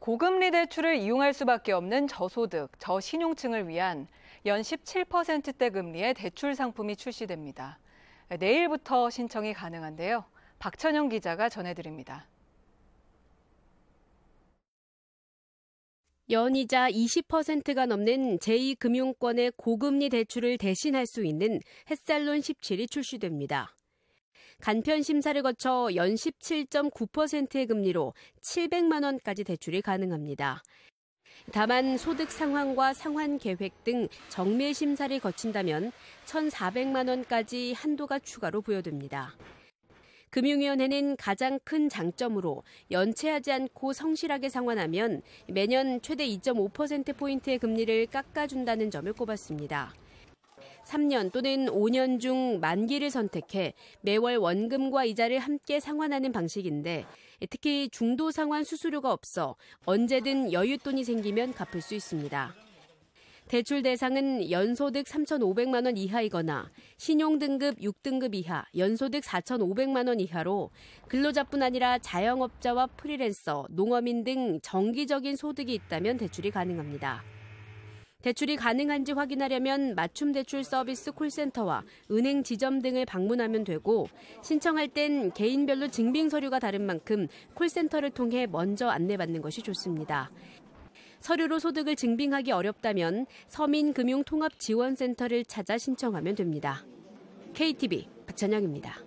고금리 대출을 이용할 수밖에 없는 저소득, 저신용층을 위한 연 17%대 금리의 대출 상품이 출시됩니다. 내일부터 신청이 가능한데요. 박천영 기자가 전해드립니다. 연이자 20%가 넘는 제2금융권의 고금리 대출을 대신할 수 있는 햇살론 17이 출시됩니다. 간편 심사를 거쳐 연 17.9%의 금리로 700만 원까지 대출이 가능합니다. 다만 소득 상황과 상환 계획 등 정밀 심사를 거친다면 1,400만 원까지 한도가 추가로 부여됩니다. 금융위원회는 가장 큰 장점으로 연체하지 않고 성실하게 상환하면 매년 최대 2.5%포인트의 금리를 깎아준다는 점을 꼽았습니다. 3년 또는 5년 중 만기를 선택해 매월 원금과 이자를 함께 상환하는 방식인데 특히 중도 상환 수수료가 없어 언제든 여윳돈이 생기면 갚을 수 있습니다. 대출 대상은 연소득 3,500만 원 이하이거나 신용등급 6등급 이하, 연소득 4,500만 원 이하로 근로자뿐 아니라 자영업자와 프리랜서, 농어민 등 정기적인 소득이 있다면 대출이 가능합니다. 대출이 가능한지 확인하려면 맞춤 대출 서비스 콜센터와 은행 지점 등을 방문하면 되고 신청할 땐 개인별로 증빙 서류가 다른 만큼 콜센터를 통해 먼저 안내받는 것이 좋습니다. 서류로 소득을 증빙하기 어렵다면 서민금융통합지원센터를 찾아 신청하면 됩니다. KTV 박찬영입니다.